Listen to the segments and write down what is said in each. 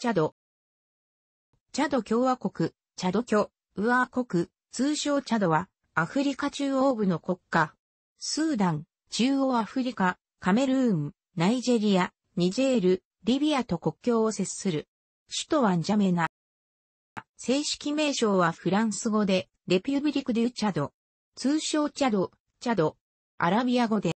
チャド。チャド共和国、チャド共、ウア国、通称チャドは、アフリカ中央部の国家。スーダン、中央アフリカ、カメルーン、ナイジェリア、ニジェール、リビアと国境を接する。首都はンジャメナ。正式名称はフランス語で、レピュブリク・デュ・チャド。通称チャド、チャド。アラビア語で。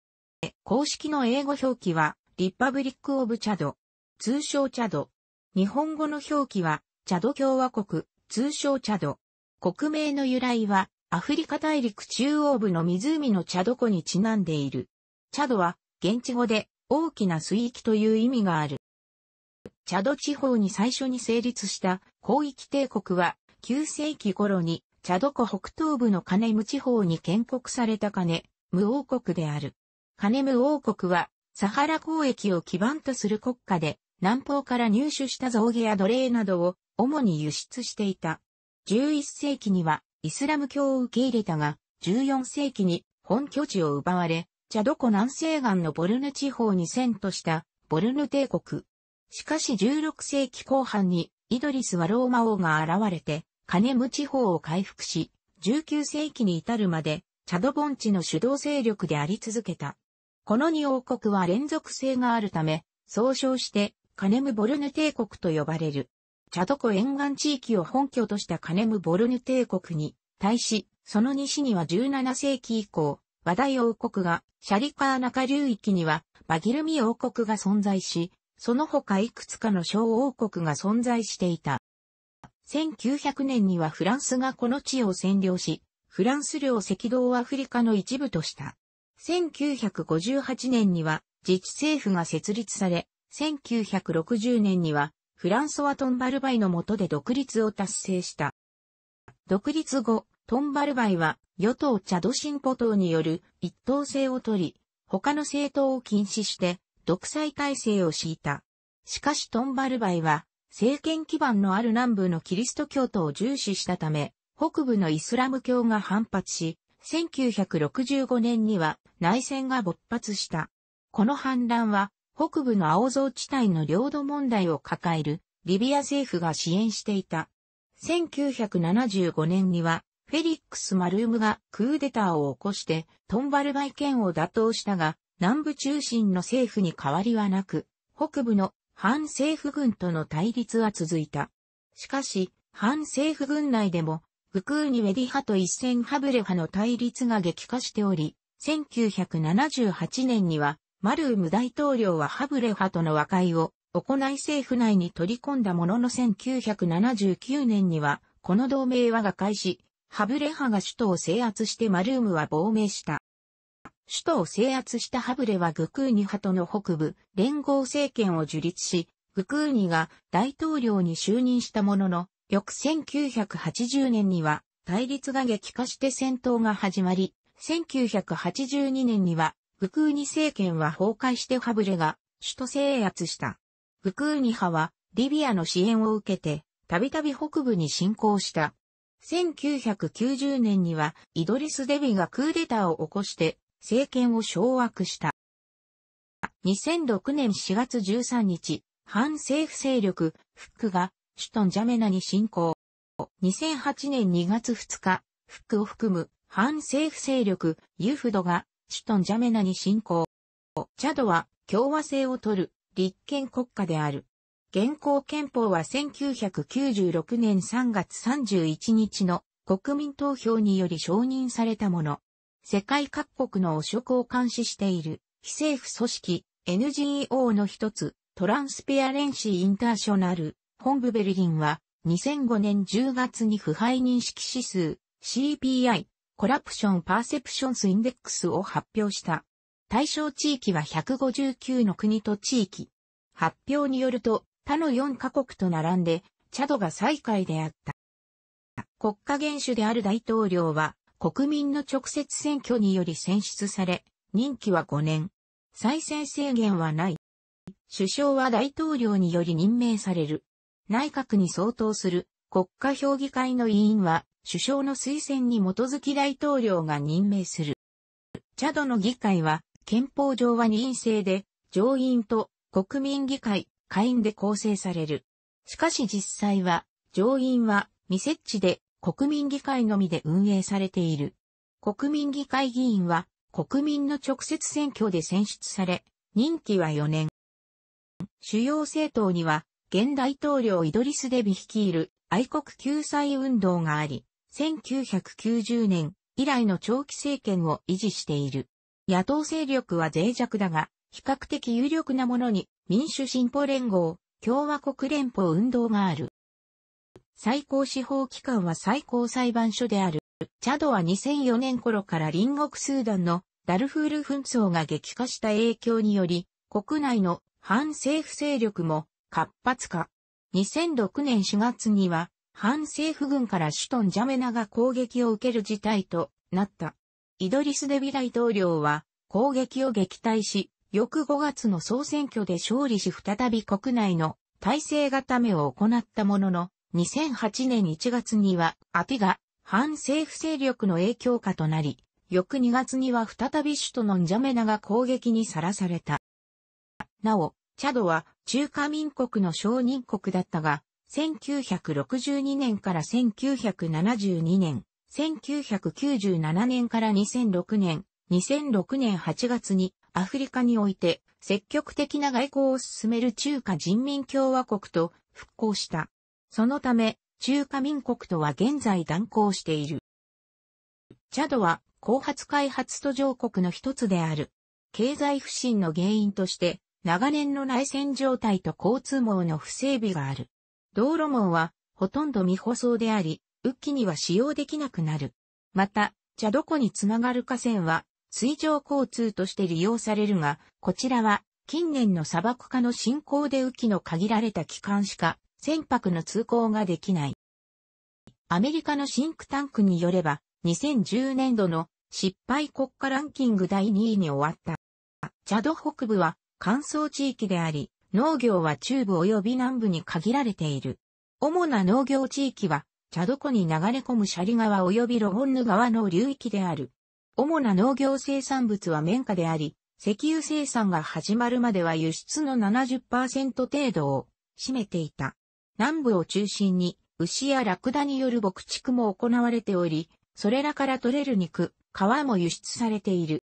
公式の英語表記は、リパブリック・オブ・チャド。通称チャド。日本語の表記は、チャド共和国、通称チャド。国名の由来は、アフリカ大陸中央部の湖のチャド湖にちなんでいる。チャドは、現地語で、大きな水域という意味がある。チャド地方に最初に成立した広域帝国は、9世紀頃に、チャド湖北東部のカネム地方に建国されたカネ、ム王国である。カネム王国は、サハラ交易を基盤とする国家で、南方から入手した象牙や奴隷などを主に輸出していた。11世紀にはイスラム教を受け入れたが、14世紀に本拠地を奪われ、チャド湖南西岸のボルヌ地方に遷都したボルヌ帝国。しかし16世紀後半にイドリスはローマ王が現れて、カネム地方を回復し、19世紀に至るまで、チャド盆地の主導勢力であり続けた。この2王国は連続性があるため、総称してカネムボルヌ帝国と呼ばれる。チャド湖沿岸地域を本拠としたカネムボルヌ帝国に対し、その西には17世紀以降、和大王国が、シャリカーナカ流域には、バギルミ王国が存在し、その他いくつかの小王国が存在していた。1900年にはフランスがこの地を占領し、フランス領赤道アフリカの一部とした。1958年には自治政府が設立され、1960年には、フランソワ・トンバルバイの下で独立を達成した。独立後、トンバルバイは、与党チャド進歩党による一党制を取り、他の政党を禁止して、独裁体制を敷いた。しかしトンバルバイは、政権基盤のある南部のキリスト教徒を重視したため、北部のイスラム教が反発し、1965年には内戦が勃発した。この反乱は北部の青蔵地帯の領土問題を抱えるリビア政府が支援していた。1975年にはフェリックス・マルームがクーデターを起こしてトンバルバイ県を打倒したが南部中心の政府に変わりはなく北部の反政府軍との対立は続いた。しかし反政府軍内でもグクーニウェディ派と一戦ハブレ派の対立が激化しており1978年にはマルーム大統領はハブレ派との和解を行い政府内に取り込んだものの1979年にはこの同盟は瓦解し、ハブレ派が首都を制圧してマルームは亡命した。首都を制圧したハブレはグクーニ派との北部連合政権を樹立し、グクーニが大統領に就任したものの、翌1980年には対立が激化して戦闘が始まり、1982年にはグクーニ政権は崩壊してファブレが首都制圧した。グクーニ派はリビアの支援を受けて、たびたび北部に侵攻した。1990年にはイドリス・デビがクーデターを起こして政権を掌握した。2006年4月13日、反政府勢力、フックが首都ジャメナに侵攻。2008年2月2日、フックを含む反政府勢力、ユフドがチトンジャメナに侵攻。チャドは共和制を取る立憲国家である。現行憲法は1996年3月31日の国民投票により承認されたもの。世界各国の汚職を監視している非政府組織 NGO の一つトランスペアレンシーインターショナル本部ベルリンは2005年10月に腐敗認識指数 CPI コラプションパーセプションスインデックスを発表した。対象地域は159の国と地域。発表によると、他の4カ国と並んで、チャドが最下位であった。国家元首である大統領は、国民の直接選挙により選出され、任期は5年。再選制限はない。首相は大統領により任命される。内閣に相当する国家評議会の委員は首相の推薦に基づき大統領が任命する。チャドの議会は、憲法上は任院制で、上院と国民議会、下院で構成される。しかし実際は、上院は未設置で国民議会のみで運営されている。国民議会議員は国民の直接選挙で選出され、任期は4年。主要政党には、現大統領イドリス・デビ率いる愛国救済運動があり、1990年以来の長期政権を維持している。野党勢力は脆弱だが、比較的有力なものに民主進歩連合、共和国連邦運動がある。最高司法機関は最高裁判所である。チャドは2004年頃から隣国スーダンのダルフール紛争が激化した影響により、国内の反政府勢力も活発化。2006年4月には反政府軍から首都ンジャメナが攻撃を受ける事態となった。イドリス・デビ大統領は攻撃を撃退し、翌5月の総選挙で勝利し再び国内の体制固めを行ったものの、2008年1月にはアティが反政府勢力の影響下となり、翌2月には再び首都のンジャメナが攻撃にさらされた。なお、チャドは中華民国の承認国だったが、1962年から1972年、1997年から2006年、2006年8月にアフリカにおいて積極的な外交を進める中華人民共和国と復興した。そのため、中華民国とは現在断交している。チャドは後発開発途上国の一つである。経済不振の原因として、長年の内戦状態と交通網の不整備がある。道路網はほとんど未舗装であり、雨季には使用できなくなる。また、茶ゃどこにつながる河川は水上交通として利用されるが、こちらは近年の砂漠化の進行で雨季の限られた期間しか船舶の通行ができない。アメリカのシンクタンクによれば、2010年度の失敗国家ランキング第2位に終わった。チャド北部は乾燥地域であり、農業は中部及び南部に限られている。主な農業地域は、チャド湖に流れ込むシャリ川及びロホンヌ川の流域である。主な農業生産物は綿花であり、石油生産が始まるまでは輸出の70%程度を占めていた。南部を中心に牛やラクダによる牧畜も行われており、それらから取れる肉、皮も輸出されている。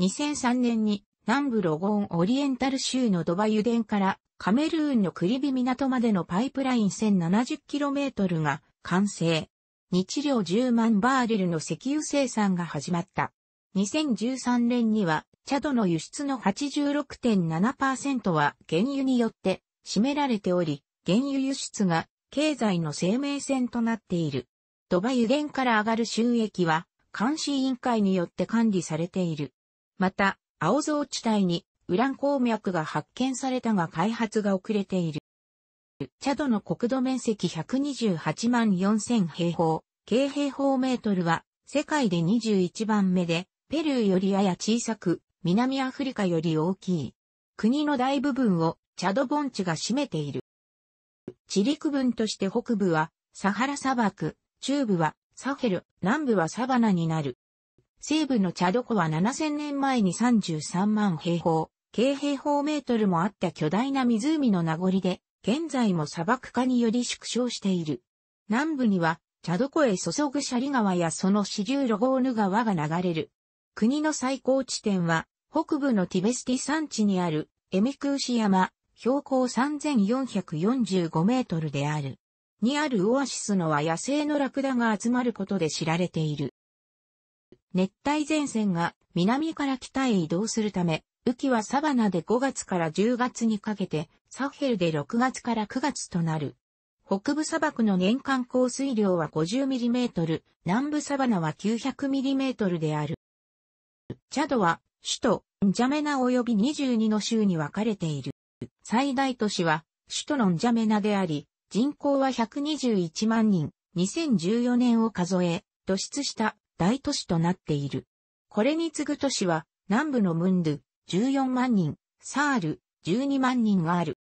2003年に南部ロゴンオリエンタル州のドバ油田からカメルーンのクリビ港までのパイプライン 1070km が完成。日量10万バーレルの石油生産が始まった。2013年には、チャドの輸出の86.7%は原油によって占められており、原油輸出が経済の生命線となっている。ドバ油田から上がる収益は、監視委員会によって管理されている。また、青蔵地帯にウラン鉱脈が発見されたが開発が遅れている。チャドの国土面積128万4000平方、軽平方メートルは世界で21番目で、ペルーよりやや小さく、南アフリカより大きい。国の大部分をチャド盆地が占めている。地陸分として北部はサハラ砂漠、中部はサヘル、南部はサバナになる。西部のチャド湖は7000年前に33万平方、軽平方メートルもあった巨大な湖の名残で、現在も砂漠化により縮小している。南部には、チャド湖へ注ぐシャリ川やその支流ロゴーヌ川が流れる。国の最高地点は、北部のティベスティ山地にある、エミクーシ山、標高3445メートルである。にあるオアシスのは野生のラクダが集まることで知られている。熱帯前線が南から北へ移動するため、雨季はサバナで5月から10月にかけて、サヘルで6月から9月となる。北部砂漠の年間降水量は 50mm、南部サバナは 900mm である。チャドは首都ンジャメナ及び22の州に分かれている。最大都市は首都のンジャメナであり、人口は121万人、2014年を数え、突出した大都市となっている。これに次ぐ都市は、南部のムンドゥ、14万人、サール、12万人がある。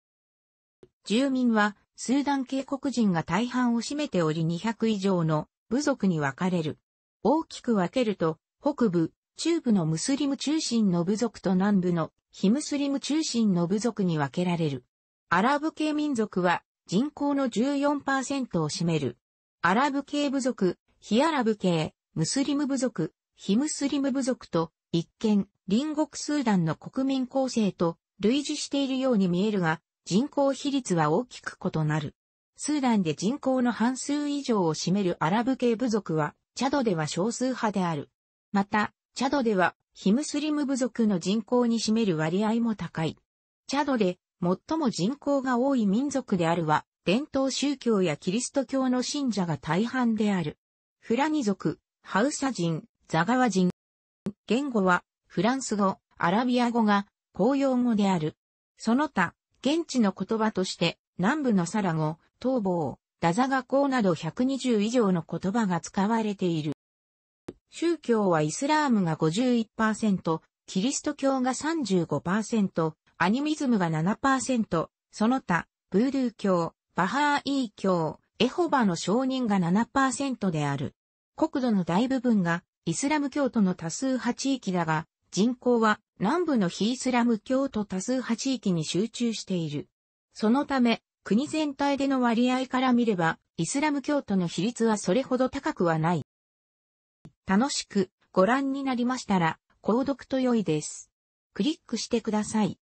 住民は、スーダン系国人が大半を占めており200以上の部族に分かれる。大きく分けると、北部、中部のムスリム中心の部族と南部の非ムスリム中心の部族に分けられる。アラブ系民族は人口の14%を占める。アラブ系部族、非アラブ系、ムスリム部族、非ムスリム部族と、一見、隣国スーダンの国民構成と類似しているように見えるが、人口比率は大きく異なる。スーダンで人口の半数以上を占めるアラブ系部族は、チャドでは少数派である。また、チャドでは、ヒムスリム部族の人口に占める割合も高い。チャドで、最も人口が多い民族であるは、伝統宗教やキリスト教の信者が大半である。フラニ族、ハウサ人、ザガワ人。言語は、フランス語、アラビア語が、公用語である。その他、現地の言葉として、南部のサラ語、東房、ダザガウなど120以上の言葉が使われている。宗教はイスラームが51%、キリスト教が35%、アニミズムが7%、その他、ブードゥー教、バハーイー教、エホバの承人が7%である。国土の大部分がイスラム教徒の多数派地域だが、人口は南部の非イスラム教徒多数派地域に集中している。そのため、国全体での割合から見れば、イスラム教徒の比率はそれほど高くはない。楽しくご覧になりましたら、購読と良いです。クリックしてください。